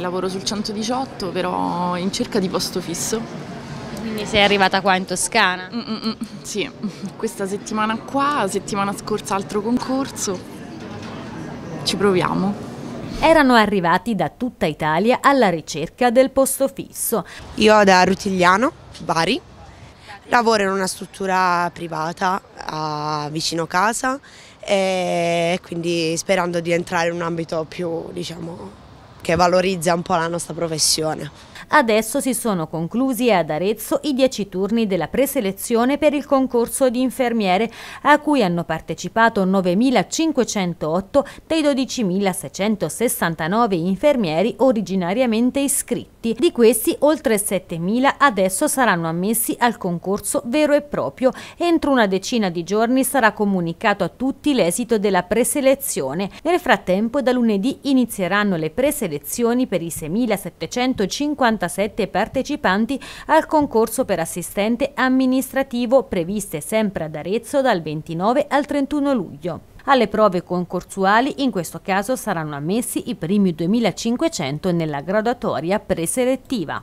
lavoro sul 118 però in cerca di posto fisso. Quindi sei arrivata qua in Toscana? Mm, mm -mm, sì, questa settimana qua, settimana scorsa altro concorso. Ci proviamo. Erano arrivati da tutta Italia alla ricerca del posto fisso. Io da Rutigliano, Bari. Lavoro in una struttura privata a, vicino casa e quindi sperando di entrare in un ambito più, diciamo, che valorizza un po' la nostra professione. Adesso si sono conclusi ad Arezzo i dieci turni della preselezione per il concorso di infermiere, a cui hanno partecipato 9.508 dei 12.669 infermieri originariamente iscritti progetti. Di questi oltre 7.000 adesso saranno ammessi al concorso vero e proprio. Entro una decina di giorni sarà comunicato a tutti l'esito della preselezione. Nel frattempo da lunedì inizieranno le preselezioni per i 6.757 partecipanti al concorso per assistente amministrativo previste sempre ad Arezzo dal 29 al 31 luglio. Alle prove concorsuali in questo caso saranno ammessi i primi 2500 nella graduatoria preselettiva.